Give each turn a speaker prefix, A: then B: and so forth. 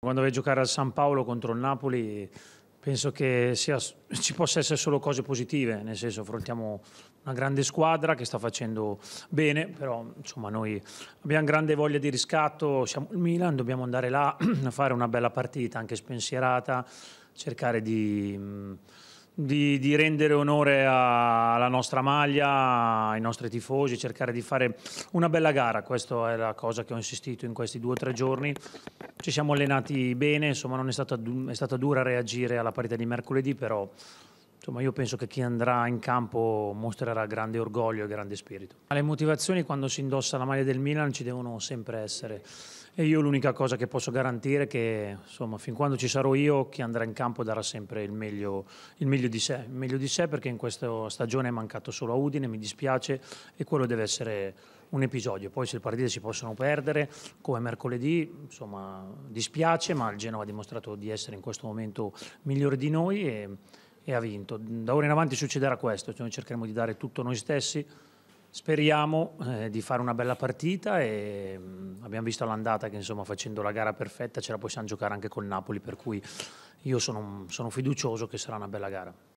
A: Quando vai a giocare al San Paolo contro il Napoli penso che sia, ci possa essere solo cose positive, nel senso affrontiamo una grande squadra che sta facendo bene, però insomma noi abbiamo grande voglia di riscatto, siamo il Milan, dobbiamo andare là a fare una bella partita anche spensierata, cercare di di, di, rendere onore alla nostra maglia, ai nostri tifosi, cercare di fare una bella gara. Questa è la cosa che ho insistito in questi due o tre giorni. Ci siamo allenati bene, insomma non è stata, è stata dura reagire alla partita di mercoledì, però Insomma, io penso che chi andrà in campo mostrerà grande orgoglio e grande spirito. Le motivazioni quando si indossa la maglia del Milan ci devono sempre essere. E io l'unica cosa che posso garantire è che insomma, fin quando ci sarò io, chi andrà in campo darà sempre il meglio, il meglio di sé. Il meglio di sé perché in questa stagione è mancato solo a Udine, mi dispiace, e quello deve essere un episodio. Poi se le partite si possono perdere, come mercoledì, insomma, dispiace, ma il Genova ha dimostrato di essere in questo momento migliore di noi. E, e ha vinto. Da ora in avanti succederà questo, cioè noi cercheremo di dare tutto noi stessi, speriamo eh, di fare una bella partita e mh, mm, abbiamo visto all'andata che insomma, facendo la gara perfetta ce la possiamo giocare anche con Napoli, per cui io sono, sono fiducioso che sarà una bella gara.